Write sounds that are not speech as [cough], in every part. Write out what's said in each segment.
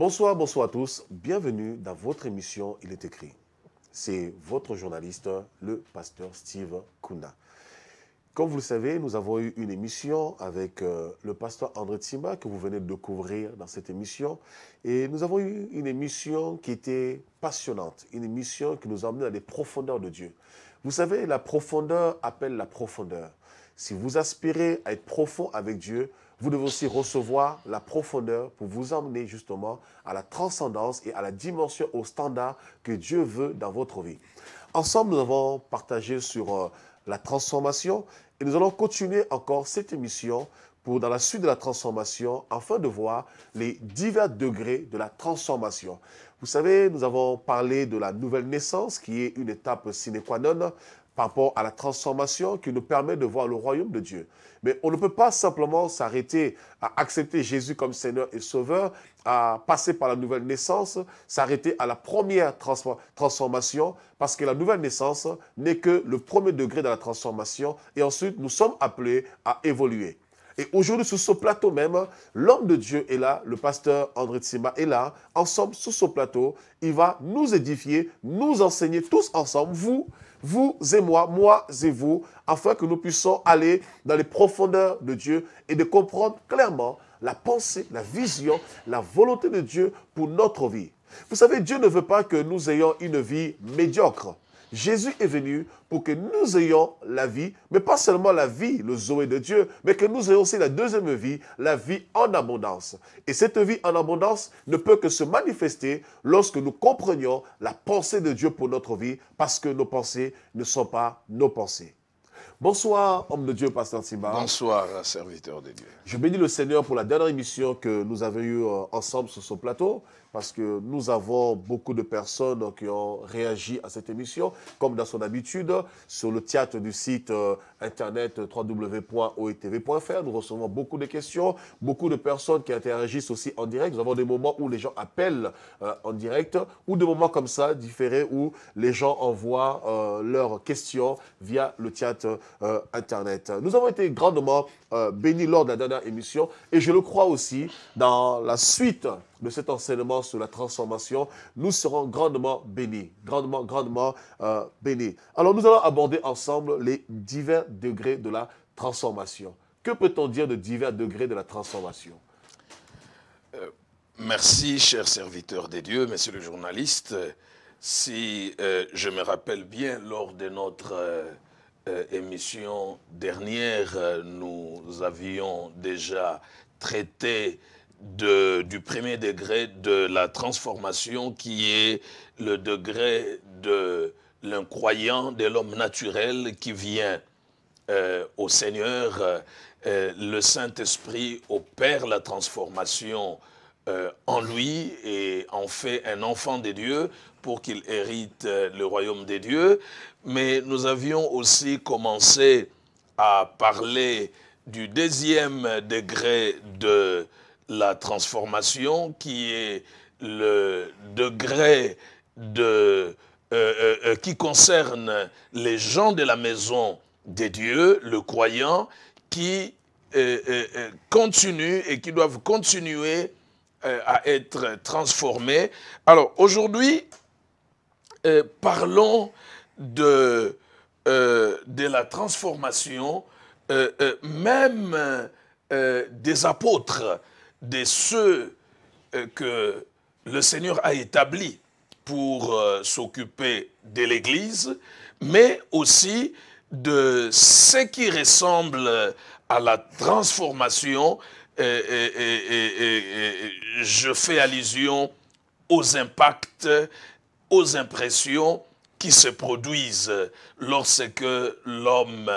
Bonsoir, bonsoir à tous. Bienvenue dans votre émission Il est écrit. C'est votre journaliste, le pasteur Steve Kuna. Comme vous le savez, nous avons eu une émission avec euh, le pasteur André Timba que vous venez de découvrir dans cette émission. Et nous avons eu une émission qui était passionnante, une émission qui nous a emmené dans les profondeurs de Dieu. Vous savez, la profondeur appelle la profondeur. Si vous aspirez à être profond avec Dieu, vous devez aussi recevoir la profondeur pour vous emmener justement à la transcendance et à la dimension, au standard que Dieu veut dans votre vie. Ensemble, nous avons partagé sur euh, la transformation et nous allons continuer encore cette émission pour dans la suite de la transformation afin de voir les divers degrés de la transformation. Vous savez, nous avons parlé de la nouvelle naissance qui est une étape sine qua non par rapport à la transformation qui nous permet de voir le royaume de Dieu. Mais on ne peut pas simplement s'arrêter à accepter Jésus comme Seigneur et Sauveur, à passer par la nouvelle naissance, s'arrêter à la première transformation, parce que la nouvelle naissance n'est que le premier degré de la transformation, et ensuite nous sommes appelés à évoluer. Et aujourd'hui, sur ce plateau même, l'homme de Dieu est là, le pasteur André Tsima est là. Ensemble, sur ce plateau, il va nous édifier, nous enseigner tous ensemble, vous, vous et moi, moi et vous, afin que nous puissions aller dans les profondeurs de Dieu et de comprendre clairement la pensée, la vision, la volonté de Dieu pour notre vie. Vous savez, Dieu ne veut pas que nous ayons une vie médiocre. Jésus est venu pour que nous ayons la vie, mais pas seulement la vie, le Zoé de Dieu, mais que nous ayons aussi la deuxième vie, la vie en abondance. Et cette vie en abondance ne peut que se manifester lorsque nous comprenions la pensée de Dieu pour notre vie, parce que nos pensées ne sont pas nos pensées. Bonsoir, homme de Dieu, pasteur Simba. Bonsoir, serviteur de Dieu. Je bénis le Seigneur pour la dernière émission que nous avons eue euh, ensemble sur ce plateau parce que nous avons beaucoup de personnes qui ont réagi à cette émission, comme dans son habitude, sur le théâtre du site euh, internet euh, www.oetv.fr. Nous recevons beaucoup de questions, beaucoup de personnes qui interagissent aussi en direct. Nous avons des moments où les gens appellent euh, en direct, ou des moments comme ça, différés, où les gens envoient leurs questions via le théâtre internet. Nous avons été grandement bénis lors de la dernière émission, et je le crois aussi dans la suite de cet enseignement sur la transformation, nous serons grandement bénis, grandement, grandement euh, bénis. Alors nous allons aborder ensemble les divers degrés de la transformation. Que peut-on dire de divers degrés de la transformation euh, Merci, cher serviteurs des dieux, messieurs les journalistes. Si euh, je me rappelle bien, lors de notre émission dernière, nous avions déjà traité du premier degré de la transformation qui est le degré de l'incroyant, de l'homme naturel qui vient euh, au Seigneur, euh, le Saint-Esprit opère la transformation euh, en lui et en fait un enfant des dieux pour qu'il hérite le royaume des dieux. Mais nous avions aussi commencé à parler du deuxième degré de la transformation, qui est le degré de, euh, euh, euh, qui concerne les gens de la maison des dieux, le croyant, qui continue et qui doivent continuer à être transformés. Alors aujourd'hui, parlons de, de la transformation même des apôtres de ceux euh, que le Seigneur a établis pour euh, s'occuper de l'Église, mais aussi de ce qui ressemble à la transformation. je fais allusion aux impacts, aux impressions qui se produisent lorsque l'homme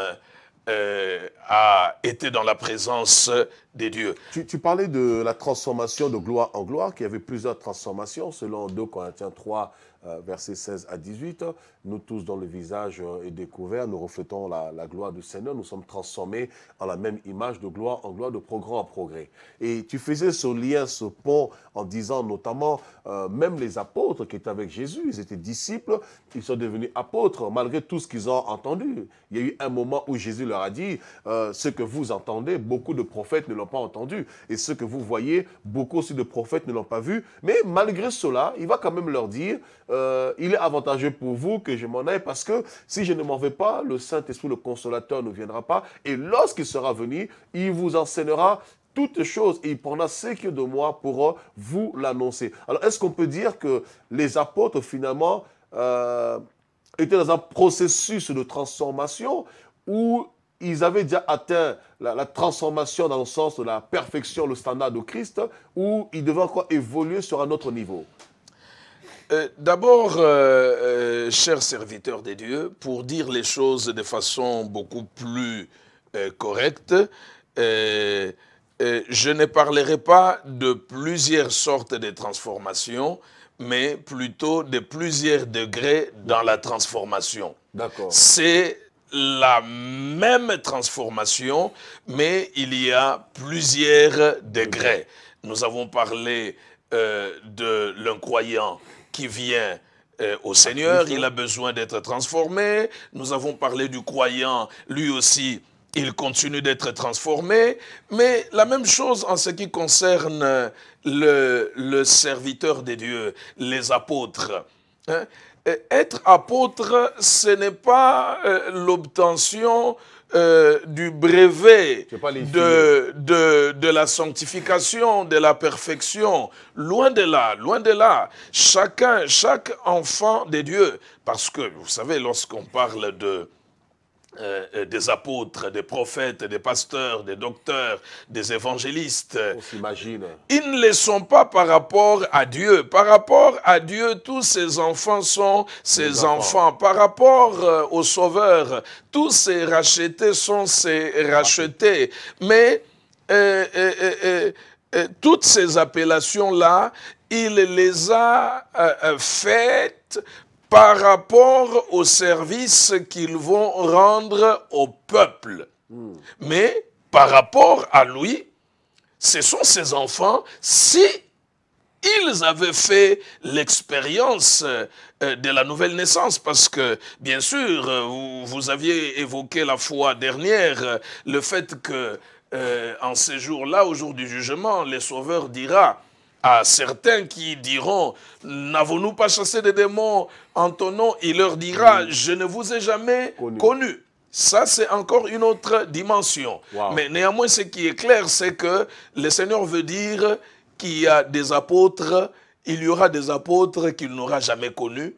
euh, a été dans la présence des dieux. Tu, parlais de la transformation de gloire en gloire, qu'il y avait plusieurs transformations selon 2 Corinthiens 3, euh, versets 16 à 18. Nous tous, dans le visage euh, est découvert, nous reflétons la, gloire du Seigneur. Nous sommes transformés en la même image de gloire en gloire, de progrès en progrès. Et tu faisais ce lien, ce pont, en disant notamment, euh, même les apôtres qui étaient avec Jésus, ils étaient disciples, ils sont devenus apôtres malgré tout ce qu'ils ont entendu. Il y a eu un moment où Jésus leur a dit, euh, ce que vous entendez, beaucoup de prophètes ne l'ont pas entendu. Et ce que vous voyez, beaucoup aussi de prophètes ne l'ont pas vu. Mais malgré cela, il va quand même leur dire, il est avantageux pour vous que je m'en aille, parce que si je ne m'en vais pas, le Saint-Esprit, le Consolateur, ne viendra pas. Et lorsqu'il sera venu, il vous enseignera toutes choses et il prendra ce qui de moi pour vous l'annoncer. Alors, est-ce qu'on peut dire que les apôtres, finalement, euh, étaient dans un processus de transformation où ils avaient déjà atteint la, la, transformation dans le sens de la perfection, le standard de Christ, où ils devaient encore évoluer sur un autre niveau euh, d'abord, euh, euh, chers serviteurs des dieux, pour dire les choses de façon beaucoup plus correcte, je ne parlerai pas de plusieurs sortes de transformations, mais plutôt de plusieurs degrés dans la transformation. D'accord. C'est la même transformation, mais il y a plusieurs degrés. Nous avons parlé de l'incroyant qui vient euh, au Seigneur, il a besoin d'être transformé. Nous avons parlé du croyant, lui aussi, il continue d'être transformé. Mais la même chose en ce qui concerne le, serviteur des dieux, les apôtres. Hein. Euh, être apôtre, ce n'est pas euh, l'obtention euh, du brevet de, de, de, la sanctification, de la perfection. Loin de là, loin de là. Chacun, chaque enfant des dieux. parce que vous savez, lorsqu'on parle de euh, euh, des apôtres, des prophètes, des pasteurs, des docteurs, des évangélistes. On s'imagine. Ils ne le sont pas par rapport à Dieu. Par rapport à Dieu, tous ses enfants sont ses enfants. Par rapport euh, au Sauveur, tous ses rachetés sont ses rachetés. Mais toutes ces appellations-là, il les a faites par rapport au service qu'ils vont rendre au peuple. Mais par rapport à lui, ce sont ses enfants, si ils avaient fait l'expérience euh, de la nouvelle naissance, parce que, bien sûr, euh, vous, aviez évoqué la fois dernière euh, le fait que, en ces jours-là, au jour du jugement, le Sauveur dira, à certains qui diront, n'avons-nous pas chassé des démons en ton nom Il leur dira, je ne vous ai jamais connu. Ça, c'est encore une autre dimension. Mais néanmoins, ce qui est clair, c'est que le Seigneur veut dire qu'il y a des apôtres, il y aura des apôtres qu'il n'aura jamais connus,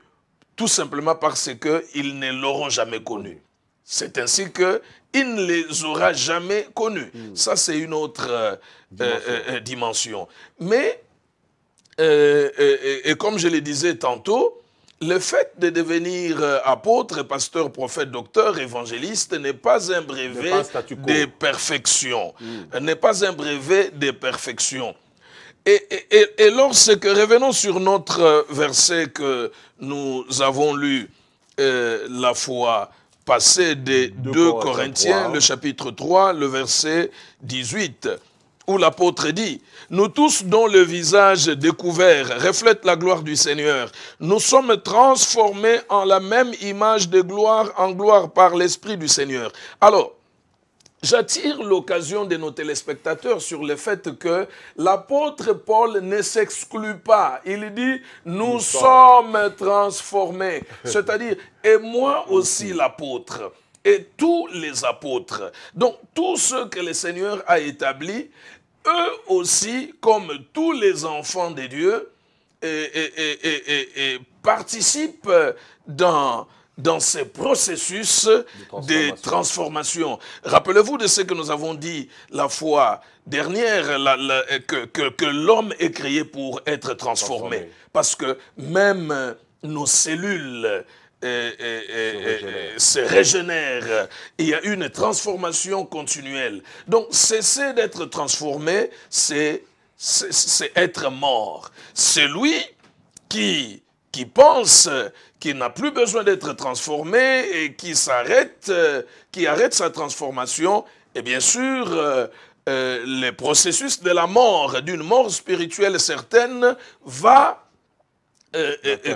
tout simplement parce qu'ils ne l'auront jamais connu. C'est ainsi que il ne les aura jamais connus. Hmm. Ça, c'est une autre euh, euh, dimension. Euh, dimension. Mais euh, euh, et, comme je le disais tantôt, le fait de devenir euh, apôtre, pasteur, prophète, docteur, évangéliste n'est pas un brevet de perfection. Mm. N'est pas un brevet de perfection. Et, lorsque, revenons sur notre verset que nous avons lu la fois passée des 2 Corinthiens, le chapitre 3, le verset 18 où l'apôtre dit, nous tous dont le visage découvert reflète la gloire du Seigneur, nous sommes transformés en la même image de gloire en gloire par l'Esprit du Seigneur. Alors, J'attire l'occasion de nos téléspectateurs sur le fait que l'apôtre Paul ne s'exclut pas. Il dit, nous, sommes transformés. C'est-à-dire, et moi aussi l'apôtre, et tous les apôtres. Donc, tous ceux que le Seigneur a établis, eux aussi, comme tous les enfants de Dieu, et, participent dans, dans ce processus de transformation. Rappelez-vous de ce que nous avons dit la fois dernière, que, l'homme est créé pour être transformé. Parce que même nos cellules se régénère. Il y a une transformation continuelle. Donc cesser d'être transformé, c'est être mort. Celui qui, qui pense qu'il n'a plus besoin d'être transformé et qui s'arrête, qui arrête sa transformation, et bien sûr, euh, euh, le processus de la mort, d'une mort spirituelle certaine, va euh,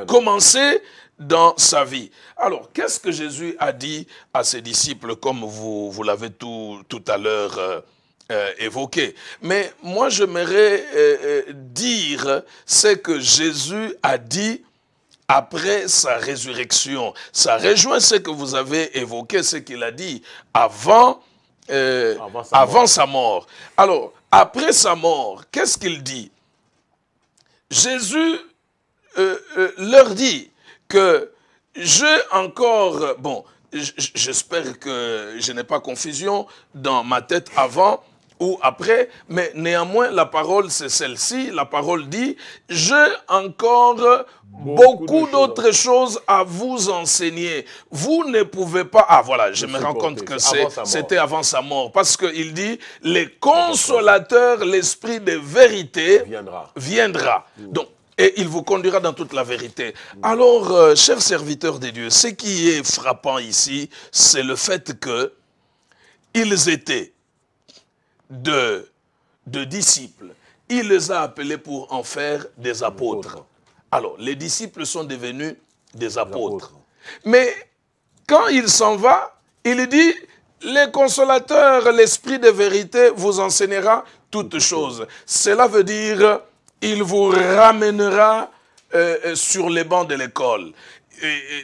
commencer dans sa vie. Alors, qu'est-ce que Jésus a dit à ses disciples, comme vous, vous l'avez tout, à l'heure euh, euh, évoqué Mais moi, j'aimerais euh, dire ce que Jésus a dit après sa résurrection. Ça rejoint ce que vous avez évoqué, ce qu'il a dit avant, avant sa, mort. Alors, après sa mort, qu'est-ce qu'il dit Jésus leur dit, que j'ai encore, bon, j'espère que je n'ai pas confusion dans ma tête avant ou après, mais néanmoins la parole c'est celle-ci, la parole dit, j'ai encore beaucoup, d'autres choses. à vous enseigner. Vous ne pouvez pas... Ah voilà, je, me rends compte que c'était avant, sa mort, parce qu'il dit, les consolateurs, l'esprit de vérité viendra. Mmh. Donc et il vous conduira dans toute la vérité. Alors, euh, chers serviteurs serviteur des dieux, ce qui est frappant ici, c'est le fait que ils étaient de disciples. Il les a appelés pour en faire des apôtres. Alors, les disciples sont devenus des apôtres. Mais quand il s'en va, il dit, les consolateurs, l'esprit de vérité vous enseignera toutes choses. Cela veut dire il vous ramènera euh, euh, sur les bancs de l'école.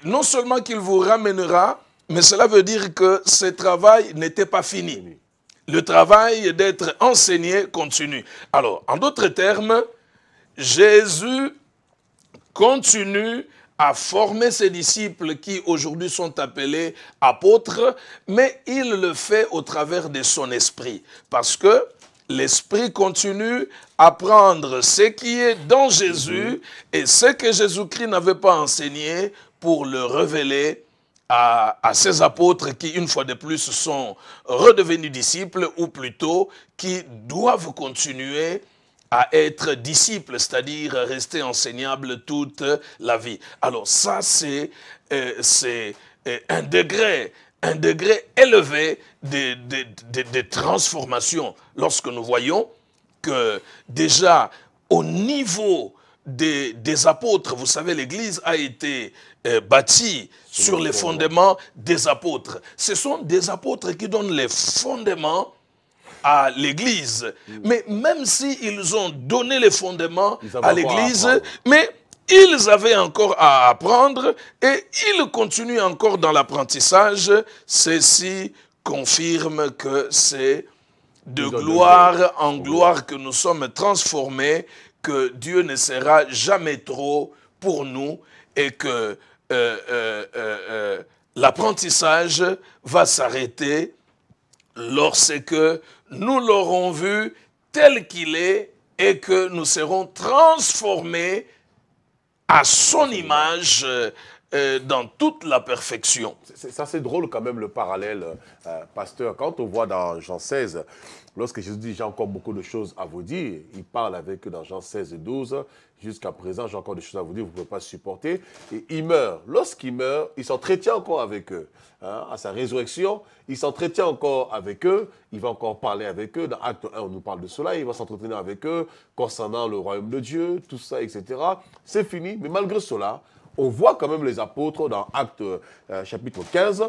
Non seulement qu'il vous ramènera, mais cela veut dire que ce travail n'était pas fini. Le travail d'être enseigné continue. Alors, en d'autres termes, Jésus continue à former ses disciples qui aujourd'hui sont appelés apôtres, mais il le fait au travers de son esprit. Parce que l'Esprit continue à prendre ce qui est dans Jésus mhm. et ce que Jésus-Christ n'avait pas enseigné pour le révéler à, ses apôtres qui, une fois de plus, sont redevenus disciples ou plutôt qui doivent continuer à être disciples, c'est-à-dire rester enseignables toute la vie. Alors ça, c'est euh, euh, un degré un degré élevé de, de, transformation lorsque nous voyons que déjà au niveau des, apôtres, vous savez, l'Église a été euh, bâtie sur les fondements des apôtres. Ce sont des apôtres qui donnent les fondements à l'Église. Mm. Mais même s'ils ont donné les fondements à l'Église, mais ils avaient encore à apprendre et ils continuent encore dans l'apprentissage. Ceci confirme que c'est de gloire en gloire que nous sommes transformés, que Dieu ne sera jamais trop pour nous et que euh, euh, euh, l'apprentissage va s'arrêter lorsque nous l'aurons vu tel qu'il est et que nous serons transformés à son image euh, euh, dans toute la perfection. Ça, c'est drôle quand même le parallèle, euh, pasteur. Quand on voit dans Jean 16, Lorsque Jésus dit, j'ai encore beaucoup de choses à vous dire, il parle avec eux dans Jean 16 et 12, jusqu'à présent, j'ai encore des choses à vous dire, vous ne pouvez pas supporter. Et il meurt. Lorsqu'il meurt, il s'entretient encore avec eux. Hein, à sa résurrection, il s'entretient encore avec eux, il va encore parler avec eux. Dans Acte 1, on nous parle de cela, il va s'entretenir avec eux concernant le royaume de Dieu, tout ça, etc. C'est fini, mais malgré cela, on voit quand même les apôtres dans Acte euh, chapitre 15,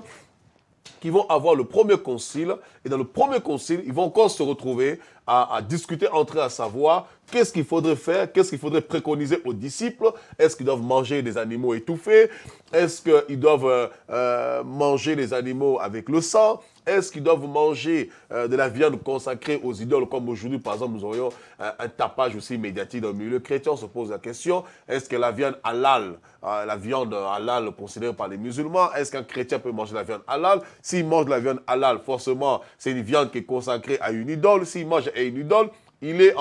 qui vont avoir le premier concile. Et dans le premier concile, ils vont encore se retrouver à, discuter entre eux, à savoir Qu'est-ce qu'il faudrait faire Qu'est-ce qu'il faudrait préconiser aux disciples Est-ce qu'ils doivent manger des animaux étouffés Est-ce qu'ils doivent euh, euh, manger les animaux avec le sang Est-ce qu'ils doivent manger euh, de la viande consacrée aux idoles Comme aujourd'hui, par exemple, nous aurions un tapage aussi médiatique dans le milieu chrétien. On se pose la question, est-ce que la viande halal, la viande halal considérée par les musulmans, est-ce qu'un chrétien peut manger de la viande halal S'il mange de la viande halal, forcément, c'est une viande qui est consacrée à une idole. S'il mange à une idole, il est,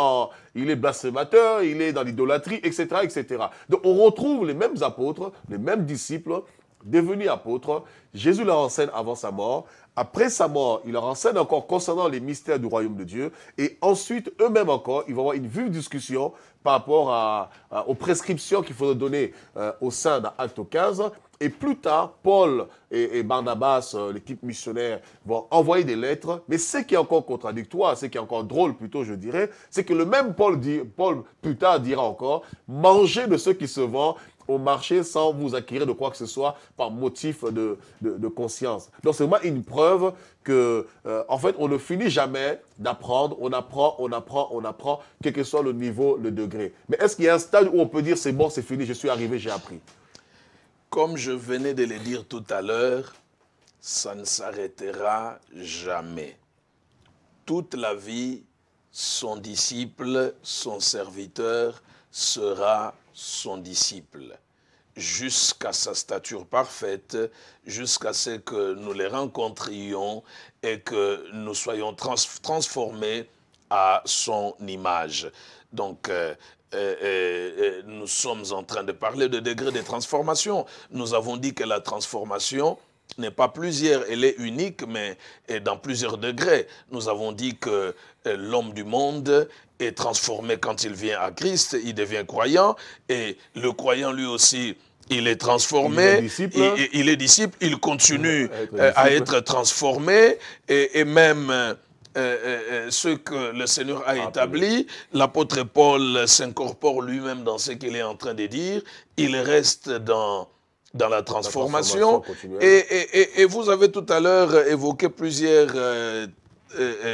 il est blasphémateur, il est dans l'idolâtrie, etc., etc. Donc on retrouve les mêmes apôtres, les mêmes disciples devenus apôtres. Jésus leur enseigne avant sa mort. Après sa mort, il leur enseigne encore concernant les mystères du royaume de Dieu. Et ensuite, eux-mêmes encore, ils vont avoir une vive discussion par rapport aux prescriptions qu'il faudrait donner euh, au sein d'Alto 15 et plus tard, Paul et, Barnabas, euh, l'équipe missionnaire, vont envoyer des lettres. Mais ce qui est encore contradictoire, ce qui est encore drôle plutôt, je dirais, c'est que le même Paul, dit, Paul plus tard dira encore, mangez de ce qui se vend au marché sans vous acquérir de quoi que ce soit par motif de, conscience. Donc c'est vraiment une preuve que, euh, en fait, on ne finit jamais d'apprendre, on apprend, on apprend, on apprend, quel que soit le niveau, le degré. Mais est-ce qu'il y a un stade où on peut dire c'est bon, c'est fini, je suis arrivé, j'ai appris comme je venais de le dire tout à l'heure, ça ne s'arrêtera jamais. Toute la vie, son disciple, son serviteur, sera son disciple jusqu'à sa stature parfaite, jusqu'à ce que nous les rencontrions et que nous soyons transformés à son image. Donc, euh, euh, euh, nous sommes en train de parler de degrés de transformation. Nous avons dit que la transformation n'est pas plusieurs, elle est unique, mais dans plusieurs degrés. Nous avons dit que l'homme du monde est transformé quand il vient à Christ, il devient croyant, et le croyant lui aussi il est transformé, il est disciple, hein. il, est disciple, il continue à être, transformé et, et même euh, euh, euh, ce que le Seigneur a ah, établi. L'apôtre Paul s'incorpore lui-même dans ce qu'il est en train de dire. Il reste dans, dans la transformation. et, et, vous avez tout à l'heure évoqué plusieurs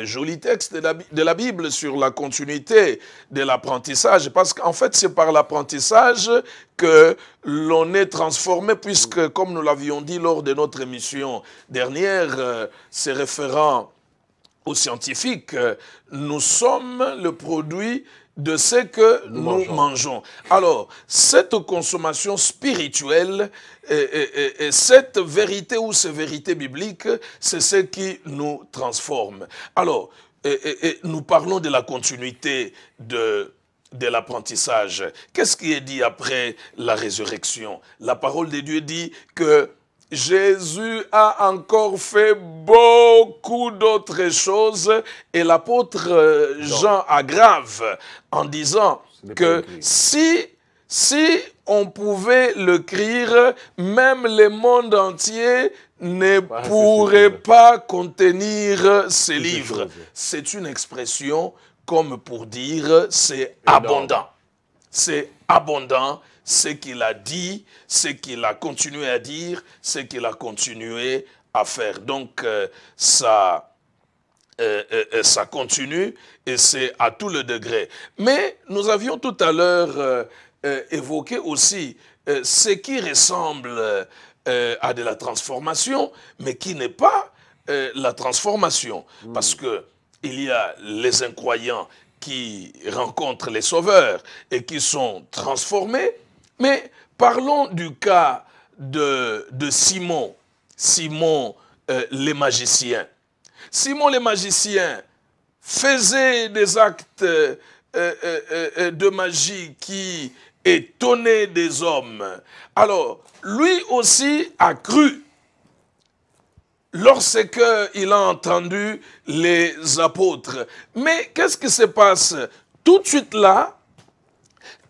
jolis textes de la, de la, Bible sur la continuité de l'apprentissage. Parce qu'en fait, c'est par l'apprentissage que l'on est transformé, puisque, comme nous l'avions dit lors de notre émission dernière, se référent aux scientifiques, euh, nous sommes le produit de ce que nous, mangeons. Alors, cette consommation spirituelle, et, euh, euh, cette vérité ou ces vérités bibliques, c'est ce qui nous transforme. Alors, nous parlons de la continuité de de l'apprentissage. Qu'est-ce qui est dit après la résurrection La parole de Dieu dit que Jésus a encore fait beaucoup d'autres choses et l'apôtre euh, Jean aggrave en disant que si, si on pouvait le même le monde entier ne pourrait pas contenir ses livres. C'est une expression comme pour dire c'est abondant. C'est abondant, ce qu'il a dit, ce qu'il a continué à dire, ce qu'il a continué à faire. Donc, euh, ça... Euh, euh, ça continue et c'est à tout le degré. Mais nous avions tout à l'heure évoqué aussi ce qui ressemble à de la transformation, mais qui n'est pas la transformation. Hmm. Parce que il y a les incroyants qui rencontrent les sauveurs et qui sont transformés, mais parlons du cas de, Simon, Simon euh, les magiciens. Simon les magiciens faisait des actes euh, euh, de magie qui étonnaient des hommes. Alors, lui aussi a cru lorsque il a entendu les apôtres. Mais qu'est-ce qui se passe Tout de suite là,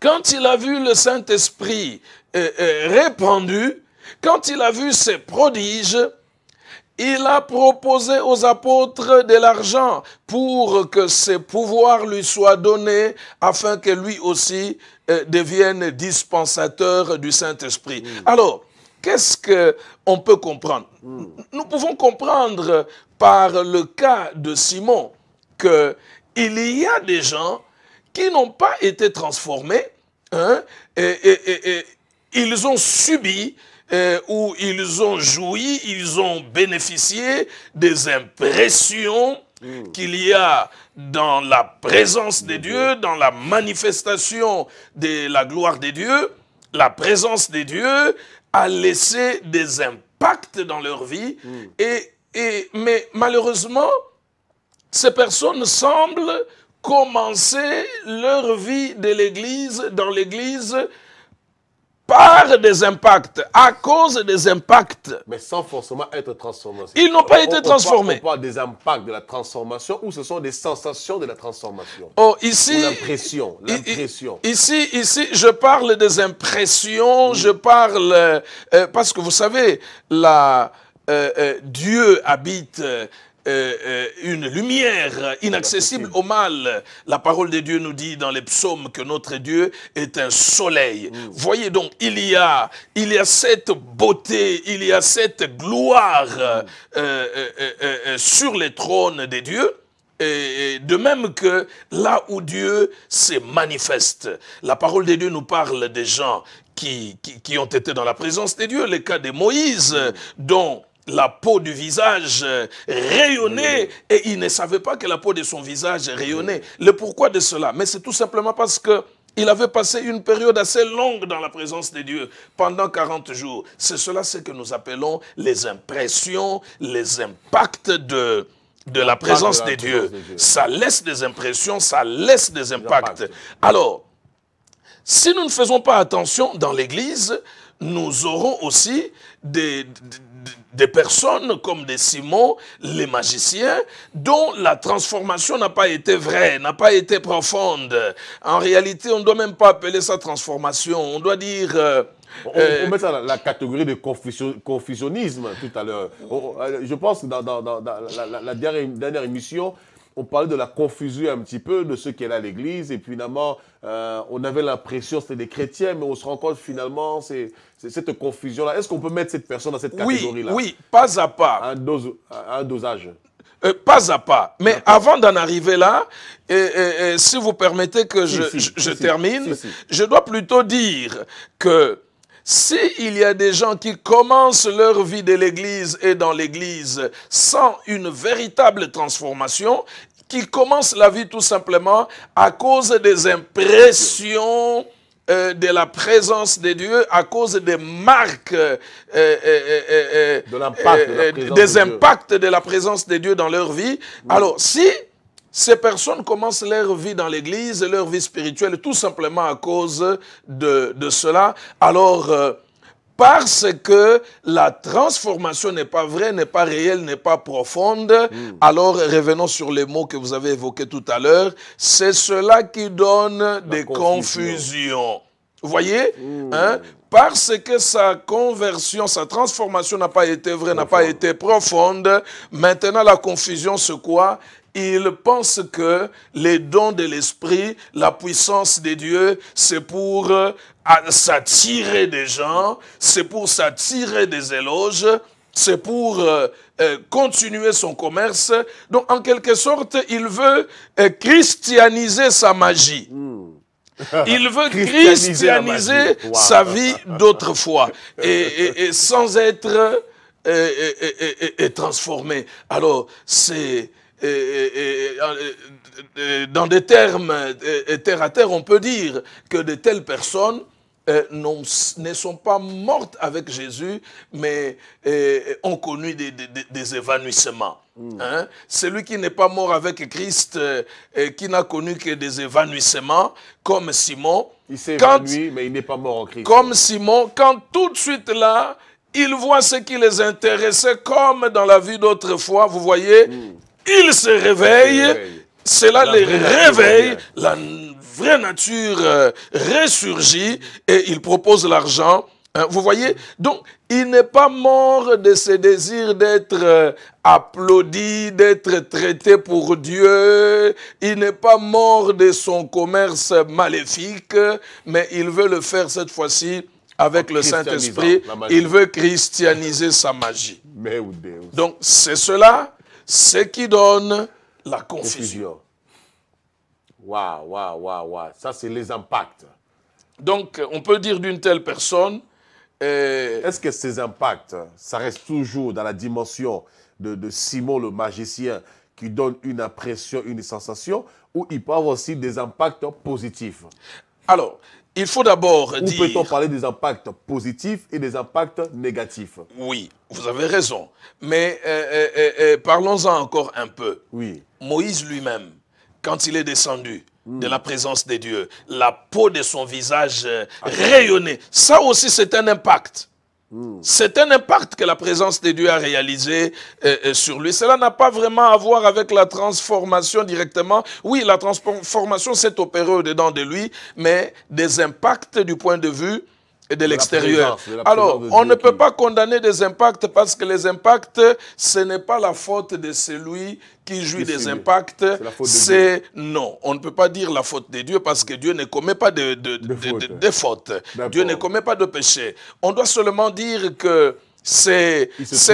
quand il a vu le Saint-Esprit euh, euh, répandu, quand il a vu ses prodiges, il a proposé aux apôtres de l'argent pour que ses pouvoirs lui soient donnés afin que lui aussi euh, devienne dispensateur du Saint-Esprit. Hmm. Alors, qu'est-ce que on peut comprendre hmm. Nous pouvons comprendre par le cas de Simon qu'il y a des gens qui n'ont pas été transformés, hein, et, ils ont subi euh, ou ils ont joui, ils ont bénéficié des impressions hmm. qu'il y a dans la présence de Dieu, dans la manifestation de la gloire de Dieu. La présence de Dieu a laissé des impacts dans leur vie. Hmm. et, mais malheureusement, ces personnes semblent commencé leur vie de l'Église, dans l'Église, par des impacts, à cause des impacts. Mais sans forcément être transformés. Ils n'ont pas été transformés. On parle, des impacts de la transformation ou ce sont des sensations de la transformation. Oh, ici. L'impression, l'impression. Ici, ici, je parle des impressions, je parle. Euh, parce que vous savez, la, euh, euh, Dieu habite euh, euh, une lumière inaccessible au mal. La parole de Dieu nous dit dans les psaumes que notre Dieu est un soleil. Voyez donc, il y a, il y a cette beauté, il y a cette gloire euh, sur les trônes des dieux. Et de même que là où Dieu se manifeste, la parole de Dieu nous parle des gens qui, qui, qui ont été dans la présence de Dieu, le cas de Moïse, dont la peau du visage euh, rayonnait et il ne savait pas que la peau de son visage rayonnait. Le pourquoi de cela Mais c'est tout simplement parce que il avait passé une période assez longue dans la présence de Dieu, pendant 40 jours. C'est cela ce que nous appelons les impressions, les impacts de, de la présence de, Dieu. Ça laisse des impressions, ça laisse des impacts. Alors, si nous ne faisons pas attention dans l'Église, nous aurons aussi des, des personnes comme des Simons, les magiciens, dont la transformation n'a pas été vraie, n'a pas été profonde. En réalité, on ne doit même pas appeler ça transformation. On doit dire... Euh, on, euh, met ça dans la catégorie de confusionnisme tout à l'heure. Je pense que dans, la, dernière, dernière émission, on parlait de la confusion un petit peu de ceux qui étaient à l'église, et puis finalement, euh, on avait l'impression c'était des chrétiens, mais on se rend compte finalement, c'est cette confusion-là. Est-ce qu'on peut mettre cette personne dans cette catégorie-là oui, pas à pas. Un, dosage. Euh, pas à pas. Mais avant d'en arriver là, et, si vous permettez que je, termine, je dois plutôt dire que il y a des gens qui commencent leur vie de l'Église et dans l'Église sans une véritable transformation, qui commencent la vie tout simplement à cause des impressions euh, de la présence de Dieu, à cause des marques, euh, euh, euh des impacts de la présence de Dieu dans leur vie, alors si ces personnes commencent leur vie dans l'Église, leur vie spirituelle, tout simplement à cause de, de cela. Alors, euh, parce que la transformation n'est pas vraie, n'est pas réelle, n'est pas profonde. Hmm. Alors revenons sur les mots que vous avez évoqués tout à l'heure. C'est cela qui donne des confusions. Vous voyez hmm. hein? Parce que sa conversion, sa transformation n'a pas été vraie, n'a pas été profonde. Maintenant, la confusion, c'est quoi il pense que les dons de l'esprit, la puissance des dieux, c'est pour euh, s'attirer des gens, c'est pour s'attirer des éloges, c'est pour euh, euh, continuer son commerce. Donc, en quelque sorte, il veut christianiser sa magie. Hmm. [laughs] Il veut christianiser sa vie d'autrefois [laughs] et, sans être transformé. Alors, c'est dans des termes terre à terre, on peut dire que de telles personnes euh, ne sont pas mortes avec Jésus, mais euh, ont connu des, évanouissements. Hmm. Hein. Celui qui n'est pas mort avec Christ, euh, qui n'a connu que des évanouissements, comme Simon. Il s'est mais il n'est pas mort Christ. Comme Simon, quand tout de suite là, il voit ce qui les intéressait, comme dans la vie d'autrefois, vous voyez, hmm. Il se réveille, Cela les réveille, la vraie nature euh, ressurgit et il propose l'argent. Hein, vous voyez Donc, il n'est pas mort de ses désirs d'être euh, applaudi, d'être traité pour Dieu. Il n'est pas mort de son commerce maléfique, mais il veut le faire cette fois-ci avec le Saint-Esprit. Il veut christianiser sa magie. Donc, c'est cela ce qui donne la confusion. Waouh, waouh, waouh, waouh. Ça, c'est les impacts. Donc, on peut dire d'une telle personne... Euh, Est-ce que ces impacts, ça reste toujours dans la dimension de, de Simon le magicien qui donne une impression, une sensation, ou il peut avoir aussi des impacts positifs alors, il faut d'abord dire... peut-on parler des impacts positifs et des impacts négatifs Oui, vous avez raison. Mais euh, euh, euh, parlons-en encore un peu. Oui. Moïse lui-même, quand il est descendu hmm. de la présence des dieux, la peau de son visage ah, rayonnait. Ça aussi, c'est un impact. Hmm. C'est un impact que la présence de Dieu a réalisé euh, euh, sur lui. Cela n'a pas vraiment à voir avec la transformation directement. Oui, la transformation s'est opérée au-dedans de lui, mais des impacts du point de vue et de, l'extérieur. Alors, on ne peut pas condamner des impacts parce que les impacts, ce n'est pas la faute de celui qui jouit des impacts. C'est non, on ne peut pas dire la faute de Dieu parce que Dieu ne commet pas de, fautes. Dieu ne commet pas de péché. On doit seulement dire que ce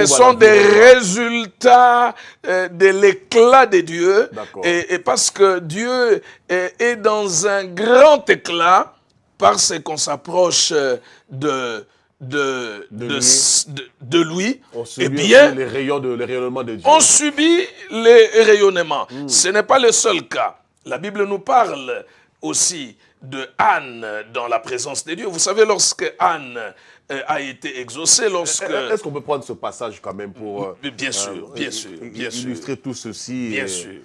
sont des résultats euh, de l'éclat de Dieu. Et, parce que Dieu est dans un grand éclat, parce qu'on s'approche euh, de, de, de, lui, on eh subit bien, les, rayons de, rayonnements On subit les rayonnements. Hmm. Ce n'est pas le seul cas. La Bible nous parle aussi de Anne dans la présence de Dieu. Vous savez, lorsque Anne euh, a été exaucée, eh, eh, lorsque... Est-ce qu'on peut prendre ce passage quand même pour... Euh, bien sûr, bien sûr, bien illustrer tout ceci Bien sûr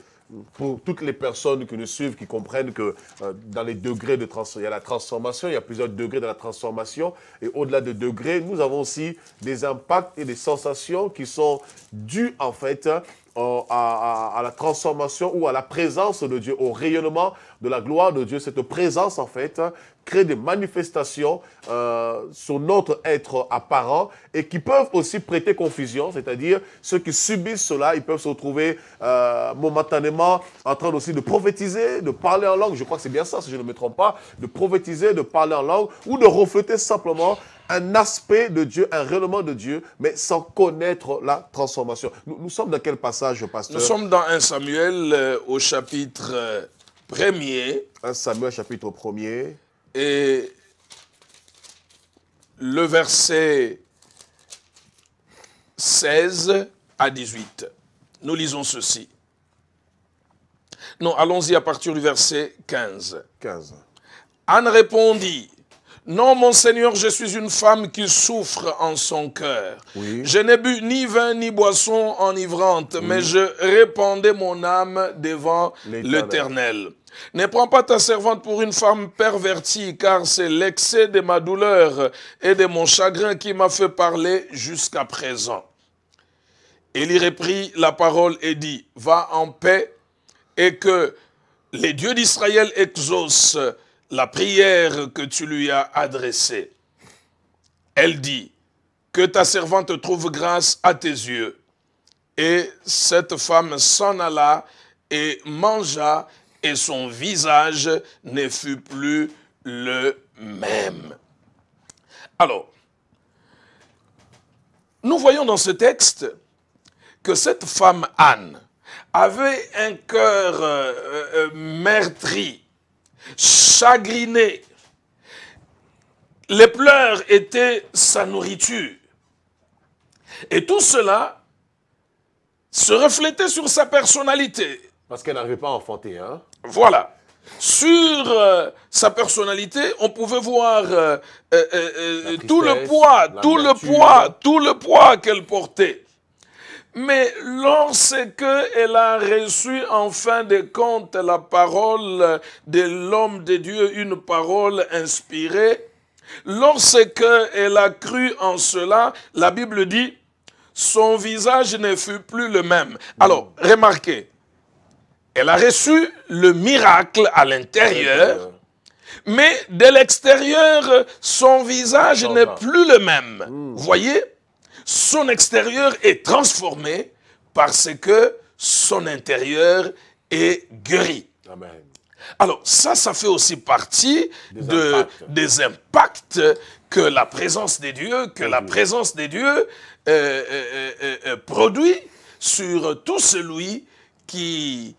pour toutes les personnes qui nous suivent, qui comprennent que euh, dans les degrés de transformation, il y a la transformation, il y a plusieurs degrés de la transformation, et au-delà de degrés, nous avons aussi des impacts et des sensations qui sont dus en fait euh, à, à, à, la transformation ou à la présence de Dieu, au rayonnement de la gloire de Dieu. Cette présence, en fait, crée des manifestations euh, sur notre être apparent et qui peuvent aussi prêter confusion, c'est-à-dire ceux qui subissent cela, ils peuvent se retrouver euh, momentanément en train aussi de prophétiser, de parler en langue, je crois que c'est bien ça si je ne me trompe pas, de prophétiser, de parler en langue ou de refléter simplement un aspect de Dieu, un rayonnement de Dieu, mais sans connaître la transformation. Nous, sommes dans quel passage, pasteur Nous sommes dans 1 Samuel euh, au chapitre 1er. Euh, 1 Samuel chapitre 1er. Et le verset 16 à 18. Nous lisons ceci. Non, allons-y à partir du verset 15. 15. Anne répondit, non, mon Seigneur, je suis une femme qui souffre en son cœur. Je n'ai bu ni vin ni boisson enivrante, mais je répandais mon âme devant l'Éternel. Ne prends pas ta servante pour une femme pervertie, car c'est l'excès de ma douleur et de mon chagrin qui m'a fait parler jusqu'à présent. y reprit la parole et dit, va en paix et que les dieux d'Israël exaucent la prière que tu lui as adressée. Elle dit, que ta servante trouve grâce à tes yeux. Et cette femme s'en alla et mangea, et son visage ne fut plus le même. Alors, nous voyons dans ce texte que cette femme Anne avait un cœur euh, euh, euh, meurtri, chagriné. Les pleurs étaient sa nourriture. Et tout cela se reflétait sur sa personnalité. Parce qu'elle n'arrivait pas à enfanter, hein Voilà. Sur euh, sa personnalité, on pouvait voir euh, euh, tout le poids, tout le poids, tout le poids qu'elle portait. Mais lorsque elle a reçu en fin de compte la parole de l'homme de Dieu, une parole inspirée, lorsque elle a cru en cela, la Bible dit, son visage ne fut plus le même. Alors, remarquez, elle a reçu le miracle à l'intérieur, mais de l'extérieur, son visage n'est plus le même. Mmh. voyez son extérieur est transformé parce que son intérieur est guéri. Alors ça, ça fait aussi partie des, de, impacts. des impacts que la présence des dieux, que la mmh. présence des dieux euh, euh, euh, produit sur tout celui qui,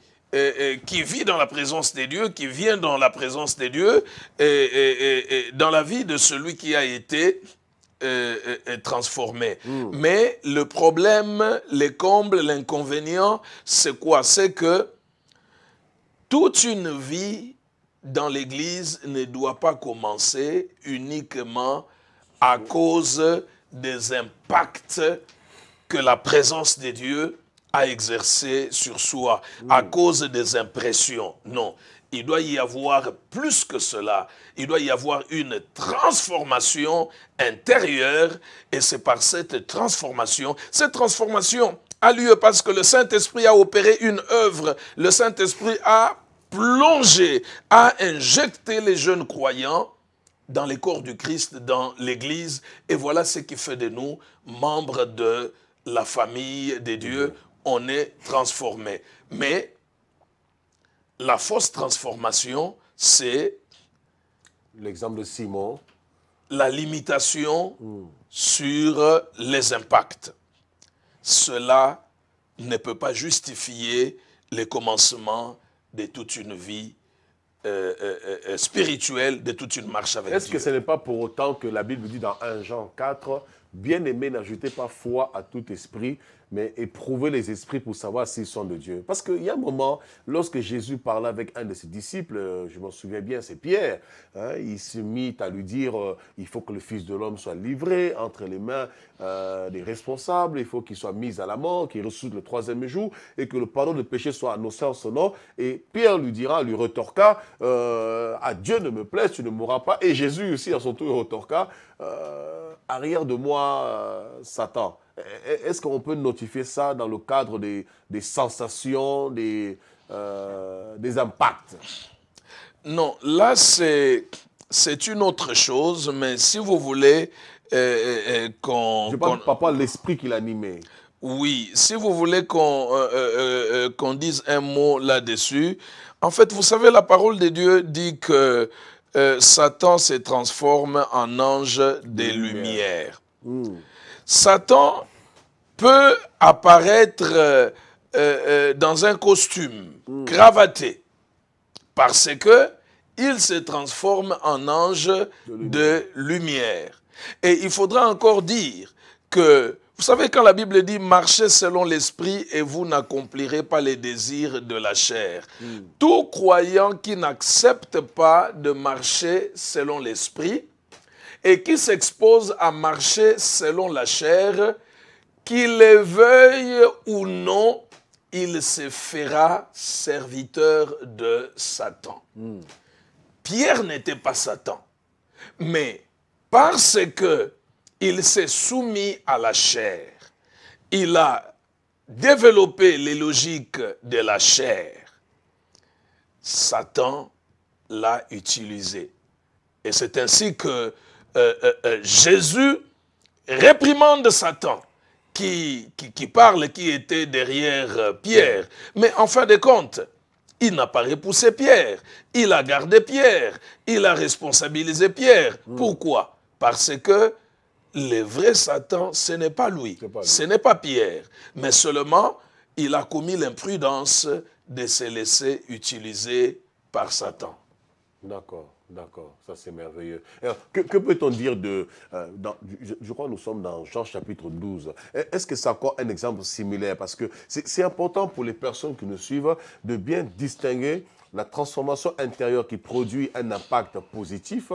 qui vit dans la présence des dieux, qui vient dans la présence des dieux, et, dans la vie de celui qui a été euh, euh, euh, transformé hmm. Mais le problème, les combles, l'inconvénient, c'est quoi C'est que toute une vie dans l'Église ne doit pas commencer uniquement à cause des impacts que la présence de Dieu a exercé sur soi, à hmm. cause des impressions. Non, il doit y avoir plus que cela. Il doit y avoir une transformation intérieure et c'est par cette transformation, cette transformation a lieu parce que le Saint-Esprit a opéré une œuvre. Le Saint-Esprit a plongé, a injecté les jeunes croyants dans les corps du Christ, dans l'Église. Et voilà ce qui fait de nous membres de la famille des dieux. On est transformé. Mais la fausse transformation, c'est... L'exemple de Simon. La limitation sur les impacts. Cela ne peut pas justifier les commencements de toute une vie euh, euh, euh, spirituelle, de toute une marche avec Dieu. Est-ce que ce n'est pas pour autant que la Bible dit dans 1 Jean 4, Bien-aimés, n'ajoutez pas foi à tout esprit, mais éprouvez les esprits pour savoir s'ils sont de Dieu. Parce qu'il y a un moment, lorsque Jésus parlait avec un de ses disciples, euh, je m'en souviens bien, c'est Pierre, hein, il se mit à lui dire, euh, il faut que le Fils de l'homme soit livré entre les mains euh, des responsables, il faut qu'il soit mis à la mort, qu'il ressuscite le troisième jour, et que le pardon de péché soit annoncé en son nom. Et Pierre lui dira, lui retorqua, à Dieu ne me plaise, tu ne mourras pas. Et Jésus aussi, à son tour, retorqua, arrière euh, de moi, euh, Satan. E-, e-, est-ce qu'on peut notifier ça dans le cadre des, sensations, des, euh, des impacts Non, là c'est c'est une autre chose, mais si vous voulez qu'on... Je parle pas l'esprit qui l'animait. Oui, si vous voulez qu'on dise un mot là-dessus, en fait, vous savez, la parole de Dieu dit que euh, Satan se transforme en ange des Lumières. Hmm. Satan peut apparaître euh, euh, dans un costume gravaté hmm. cravaté parce que il se transforme en ange de lumière. de lumière. Et il faudra encore dire que vous savez, quand la Bible dit marchez selon l'esprit et vous n'accomplirez pas les désirs de la chair, hmm. tout croyant qui n'accepte pas de marcher selon l'esprit et qui s'expose à marcher selon la chair, qu'il le veuille ou non, il se fera serviteur de Satan. Hmm. Pierre n'était pas Satan, mais parce que il s'est soumis à la chair. Il a développé les logiques de la chair. Satan l'a utilisé. Et c'est ainsi que euh, euh, euh, Jésus réprimande Satan. Qui, qui, qui, parle, qui était derrière Pierre. Mais en fin de compte, il n'a pas repoussé Pierre. Il a gardé Pierre. Il a responsabilisé Pierre. Mm. Pourquoi Parce que le vrai Satan, ce n'est pas lui, ce n'est pas Pierre, mais seulement il a commis l'imprudence de se laisser utiliser par Satan. D'accord, d'accord, ça c'est merveilleux. Euh, que, peut-on dire de... Euh, je, crois nous sommes dans Jean chapitre 12. Est-ce que ça encore un exemple similaire Parce que c'est important pour les personnes qui nous suivent de bien distinguer la transformation intérieure qui produit un impact positif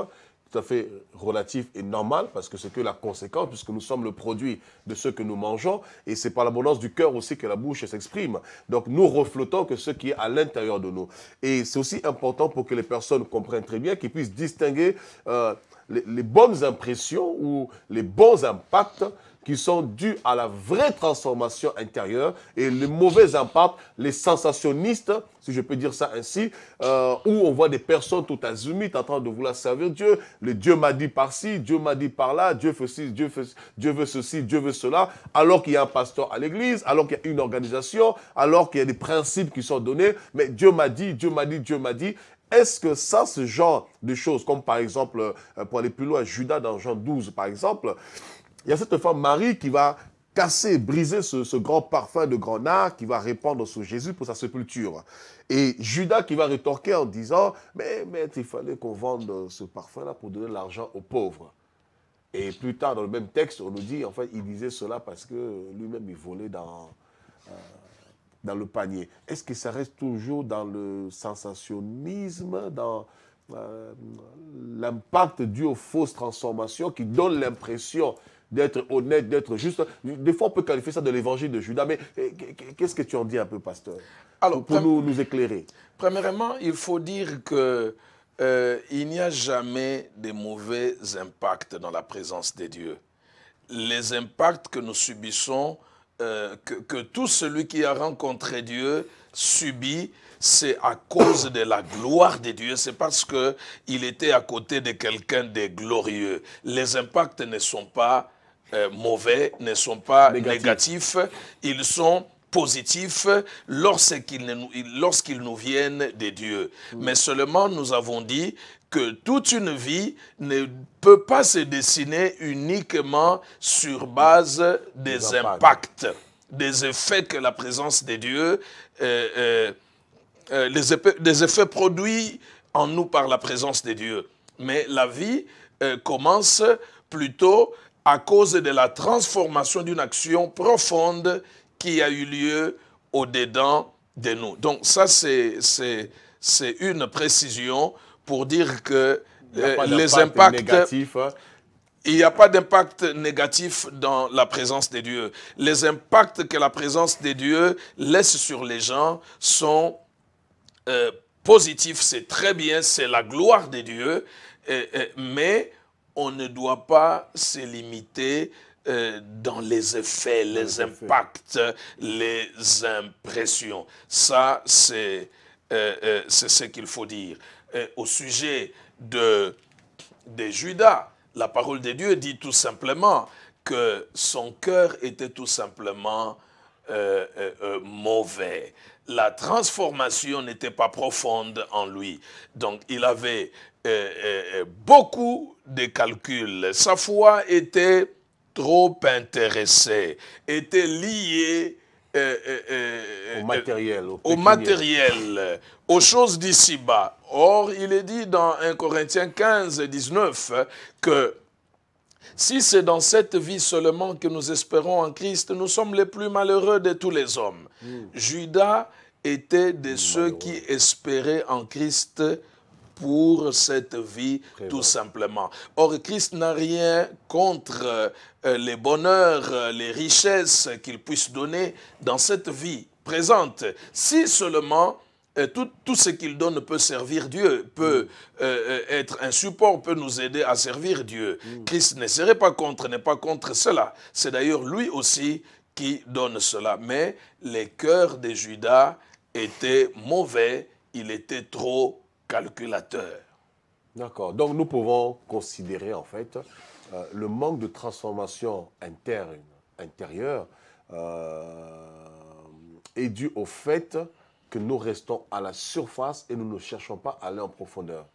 tout à fait relatif et normal, parce que c'est que la conséquence, puisque nous sommes le produit de ce que nous mangeons, et c'est par l'abondance du cœur aussi que la bouche s'exprime. Donc nous reflottons que ce qui est à l'intérieur de nous. Et c'est aussi important pour que les personnes comprennent très bien, qu'ils puissent distinguer euh, les bonnes impressions ou les bons impacts qui sont dus à la vraie transformation intérieure et les mauvais impacts, les sensationnistes, si je peux dire ça ainsi, euh, où on voit des personnes tout azumites en train de vouloir servir Dieu. Le Dieu m'a dit par-ci, Dieu m'a dit par-là, Dieu fait ci, Dieu, fait, Dieu veut ceci, Dieu veut cela, alors qu'il y a un pasteur à l'église, alors qu'il y a une organisation, alors qu'il y a des principes qui sont donnés, mais Dieu m'a dit, Dieu m'a dit, Dieu m'a dit. Est-ce que ça, ce genre de choses, comme par exemple, euh, pour aller plus loin, Judas dans Jean 12, par exemple, il y a cette femme Marie qui va casser, briser ce, grand parfum de grenade qui va répandre sur Jésus pour sa sépulture. Et Judas qui va rétorquer en disant, mais mais, il fallait qu'on vende ce parfum-là pour donner l'argent aux pauvres. Et plus tard, dans le même texte, on nous dit, en fait, il disait cela parce que lui-même, il volait dans, euh, dans le panier. Est-ce que ça reste toujours dans le sensationnisme, dans euh, l'impact dû aux fausses transformations qui donnent l'impression d'être honnête, d'être juste. Des fois, on peut qualifier ça de l'évangile de Judas, mais eh, qu'est-ce que tu en dis un peu, pasteur Alors, Pour nous, éclairer. Premièrement, il faut dire que euh, il n'y a jamais de mauvais impacts dans la présence de Dieu. Les impacts que nous subissons, euh, que, tout celui qui a rencontré Dieu subit, c'est à cause de la gloire de Dieu, c'est parce que il était à côté de quelqu'un de glorieux. Les impacts ne sont pas euh, mauvais, ne sont pas négatifs, ils sont positifs lorsqu'ils nous, nous viennent de Dieu. Mm. Mais seulement nous avons dit que toute une vie ne peut pas se dessiner uniquement sur base des, impacts. des effets que la présence des dieux, euh, euh, les des effets produits en nous par la présence de Dieu. Mais la vie commence plutôt à cause de la transformation d'une action profonde qui a eu lieu au-dedans de nous. Donc ça, c'est une précision pour dire que euh, les impacts... Négatif, hein. Il n'y a pas d'impact négatif dans la présence de Dieu. Les impacts que la présence de Dieu laisse sur les gens sont euh, positifs, c'est très bien, c'est la gloire de Dieu, euh, mais on ne doit pas se limiter euh, dans les effets, les, impacts, les impressions. Ça, c'est euh, euh ce qu'il faut dire. Euh, au sujet de, de Judas, la parole de Dieu dit tout simplement que son cœur était tout simplement mauvais. La transformation n'était pas profonde en lui. Donc il avait beaucoup de calculs. Sa foi était trop intéressée, était liée euh, euh, euh, au matériel, aux choses d'ici-bas. Or, il est dit dans 1 Corinthiens 15, 19 que si c'est dans cette vie seulement que nous espérons en Christ, nous sommes les plus malheureux de tous les hommes. Hmm. Judas était de ceux qui espéraient en Christ pour cette vie, tout simplement. Or, Christ n'a rien contre euh, les bonheurs, euh, les richesses qu'il puisse donner dans cette vie présente, si seulement euh, tout, ce qu'il donne peut servir Dieu, peut mm. être un support, peut nous aider à servir Dieu. Mm. Christ ne serait pas contre, n'est pas contre cela. C'est d'ailleurs lui aussi qui donne cela. Mais les cœurs de Judas étaient mauvais, il était trop calculateur. D'accord. Donc nous pouvons considérer en fait euh, le manque de transformation interne, intérieure euh, est dû au fait que nous restons à la surface et nous ne cherchons pas à aller en profondeur.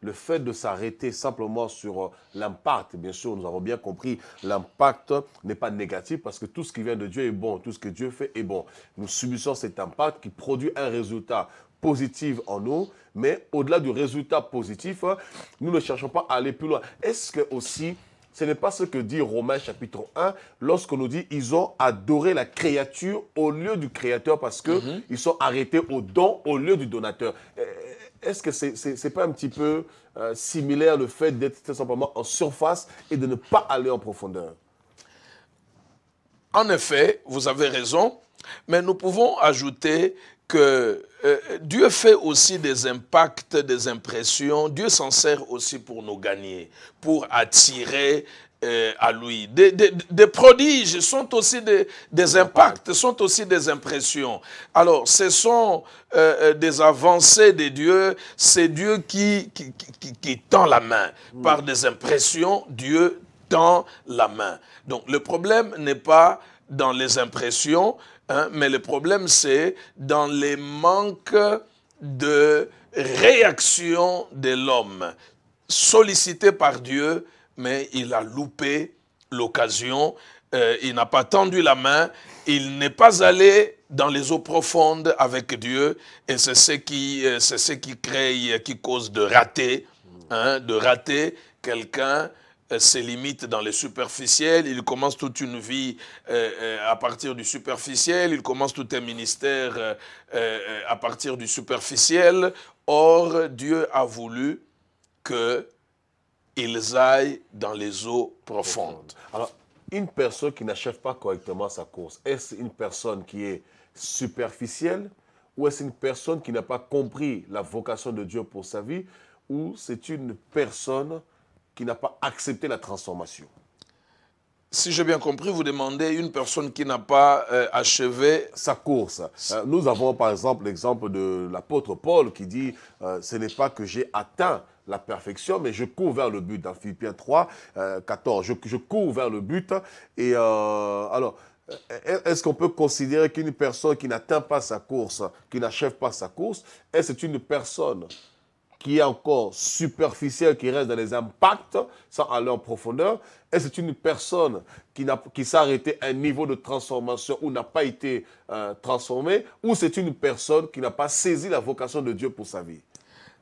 Le fait de s'arrêter simplement sur euh, l'impact, bien sûr, nous avons bien compris, l'impact n'est pas négatif parce que tout ce qui vient de Dieu est bon, tout ce que Dieu fait est bon. Nous subissons cet impact qui produit un résultat positive en nous, mais au-delà du résultat positif, hein, nous ne cherchons pas à aller plus loin. Est-ce que aussi, ce n'est pas ce que dit Romains chapitre 1 lorsqu'on nous dit ils ont adoré la créature au lieu du créateur parce que mhm. ils sont arrêtés au don au lieu du donateur. Euh, est-ce que c'est n'est pas un petit peu euh, similaire le fait d'être simplement en surface et de ne pas aller en profondeur En effet, vous avez raison, mais nous pouvons ajouter que euh, Dieu fait aussi des impacts, des impressions. Dieu s'en sert aussi pour nous gagner, pour attirer euh, à lui. Des, prodiges sont aussi des, impacts, sont aussi des impressions. Alors, ce sont euh, des avancées de Dieu. C'est Dieu qui, qui, tend la main. Par des impressions, Dieu tend la main. Donc, le problème n'est pas dans les impressions, Hein? mais le problème, c'est dans les manques de réaction de l'homme, sollicité par Dieu, mais il a loupé l'occasion, euh, il n'a pas tendu la main, il n'est pas allé dans les eaux profondes avec Dieu, et c'est ce qui, euh, c'est ce qui crée, qui cause de rater, hein, de rater quelqu'un euh, ses limites dans les superficiels. il commence toute une vie euh, euh, à partir du superficiel, il commence tout un ministère à partir du superficiel. Or, Dieu a voulu qu'ils aillent dans les eaux profondes. Alors, une personne qui n'achève pas correctement sa course, est-ce une personne qui est superficielle ou est-ce une personne qui n'a pas compris la vocation de Dieu pour sa vie ou c'est une personne qui n'a pas accepté la transformation. Si j'ai bien compris, vous demandez une personne qui n'a pas euh, achevé sa course. Euh, nous avons par exemple l'exemple de l'apôtre Paul qui dit euh, Ce n'est pas que j'ai atteint la perfection, mais je cours vers le but » dans Philippiens 3, 14. Je, je, cours vers le but. Et alors, est-ce qu'on peut considérer qu'une personne qui n'atteint pas sa course, qui n'achève pas sa course, est-ce une personne qui est encore superficielle, qui reste dans les impacts, sans aller en profondeur, et c'est une personne qui, qui s'est arrêtée à un niveau de transformation ou n'a pas été euh, transformée, ou c'est une personne qui n'a pas saisi la vocation de Dieu pour sa vie.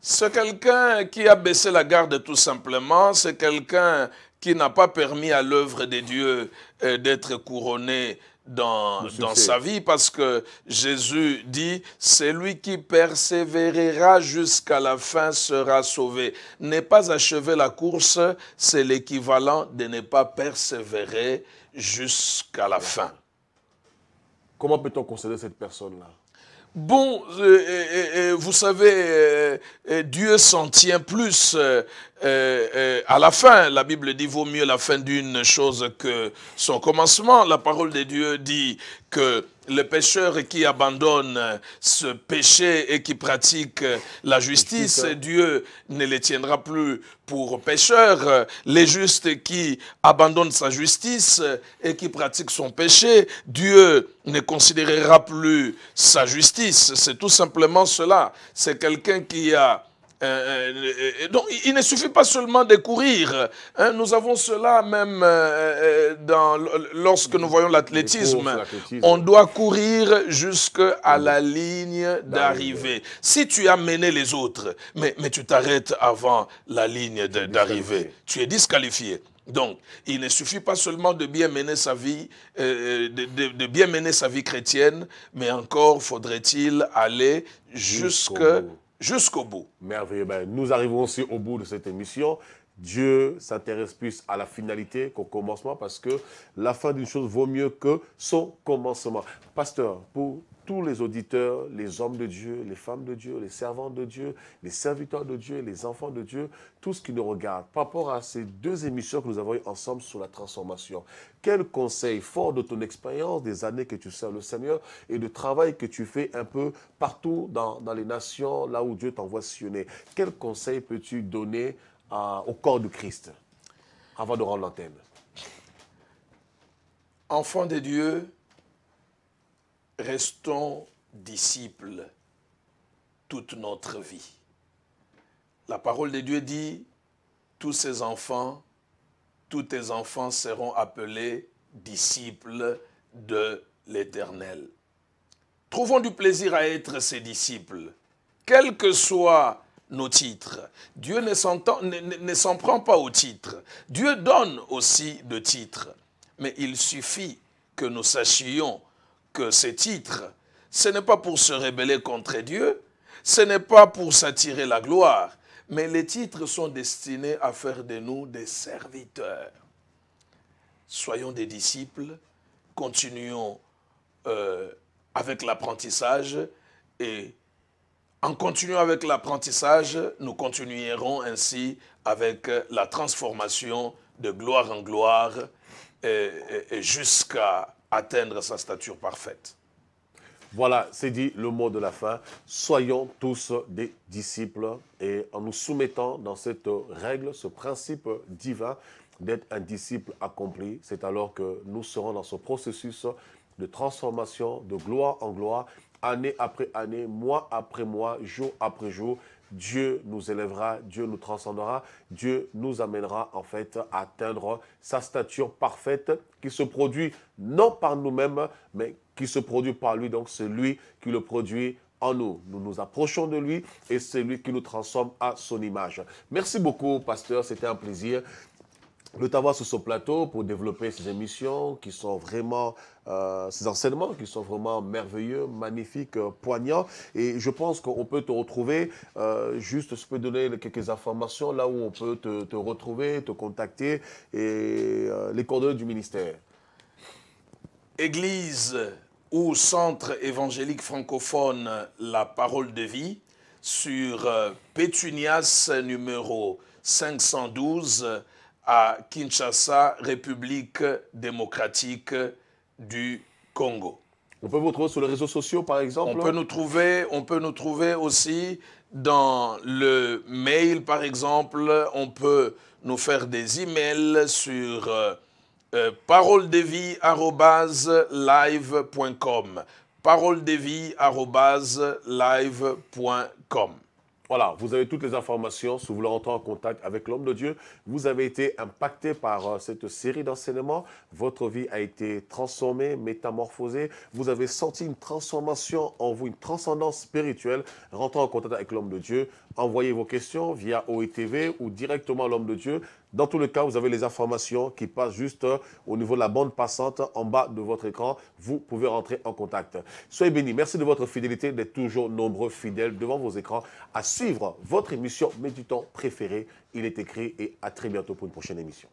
C'est quelqu'un qui a baissé la garde tout simplement, c'est quelqu'un qui n'a pas permis à l'œuvre de dieux euh, d'être couronnée dans, sa vie parce que Jésus dit, celui qui persévérera jusqu'à la fin sera sauvé. Ne pas achever la course, c'est l'équivalent de ne pas persévérer jusqu'à la fin. Comment peut-on considérer cette personne-là Bon, euh, euh, euh, vous savez, Dieu s'en tient plus euh, euh, à la fin, la Bible dit vaut mieux la fin d'une chose que son commencement. La parole de Dieu dit que le pécheur qui abandonne ce péché et qui pratique la justice, Dieu ne les tiendra plus pour pécheurs. Les justes qui abandonnent sa justice et qui pratiquent son péché, Dieu ne considérera plus sa justice. C'est tout simplement cela. C'est quelqu'un qui a euh, euh, euh, donc, il ne suffit pas seulement de courir. Hein. nous avons cela même dans, lorsque nous voyons l'athlétisme. On doit courir jusqu'à la ligne d'arrivée. Si tu as mené les autres, mais, mais tu t'arrêtes avant la ligne d'arrivée, tu es disqualifié. Donc, il ne suffit pas seulement de bien mener sa vie, de, de, de, bien mener sa vie chrétienne, mais encore faudrait-il aller jusqu'à jusqu'au bout. Merveilleux. Ben, nous arrivons aussi au bout de cette émission. Dieu s'intéresse plus à la finalité qu'au commencement parce que la fin d'une chose vaut mieux que son commencement. Pasteur, pour tous les auditeurs, les hommes de Dieu, les femmes de Dieu, les servants de Dieu, les serviteurs de Dieu, les enfants de Dieu, tout ce qui nous regarde par rapport à ces deux émissions que nous avons eues ensemble sur la transformation, quel conseil fort de ton expérience, des années que tu sers le Seigneur et du travail que tu fais un peu partout dans, les nations, là où Dieu t'envoie sionner, quel conseil peux-tu donner au corps du Christ avant de rendre l'antenne Enfant de Dieu, Restons disciples toute notre vie. La parole de Dieu dit, tous ses enfants, tous tes enfants seront appelés disciples de l'Éternel. Trouvons du plaisir à être ses disciples, quels que soient nos titres. Dieu ne s'en prend pas aux titres. Dieu donne aussi de titres. Mais il suffit que nous sachions que ces titres, ce n'est pas pour se rebeller contre Dieu, ce n'est pas pour s'attirer la gloire, mais les titres sont destinés à faire de nous des serviteurs. Soyons des disciples, continuons euh, avec l'apprentissage et en continuant avec l'apprentissage, nous continuerons ainsi avec la transformation de gloire en gloire et jusqu'à atteindre sa stature parfaite. Voilà, c'est dit le mot de la fin. Soyons tous des disciples et en nous soumettant dans cette règle, ce principe divin d'être un disciple accompli, c'est alors que nous serons dans ce processus de transformation de gloire en gloire, année après année, mois après mois, jour après jour, Dieu nous élèvera, Dieu nous transcendra, Dieu nous amènera en fait à atteindre sa stature parfaite qui se produit non par nous-mêmes, mais qui se produit par lui. Donc c'est lui qui le produit en nous. Nous nous approchons de lui et c'est lui qui nous transforme à son image. Merci beaucoup, pasteur. C'était un plaisir de t'avoir sur ce plateau pour développer ces émissions qui sont vraiment euh, ces enseignements qui sont vraiment merveilleux, magnifiques, euh, poignants. Et je pense qu'on peut te retrouver. Euh, juste, je peux donner quelques informations là où on peut te, te retrouver, te contacter et les coordonnées du ministère. Église ou centre évangélique francophone La Parole de Vie sur Pétunias numéro 512 à Kinshasa, République démocratique du Congo. On peut vous trouver sur les réseaux sociaux, par exemple On peut nous trouver, on peut nous trouver aussi dans le mail, par exemple. On peut nous faire des emails sur euh, euh paroledevie.live.com paroledevie.live.com voilà, vous avez toutes les informations. Si vous voulez rentrer en contact avec l'homme de Dieu, vous avez été impacté par euh, cette série d'enseignements. Votre vie a été transformée, métamorphosée. Vous avez senti une transformation en vous, une transcendance spirituelle. Rentrez en contact avec l'homme de Dieu envoyez vos questions via OETV ou directement à l'homme de Dieu. Dans tous les cas, vous avez les informations qui passent juste euh, au niveau de la bande passante en bas de votre écran. Vous pouvez rentrer en contact. Soyez bénis. Merci de votre fidélité, d'être toujours nombreux fidèles devant vos écrans à suivre votre émission temps préféré. Il est écrit et à très bientôt pour une prochaine émission.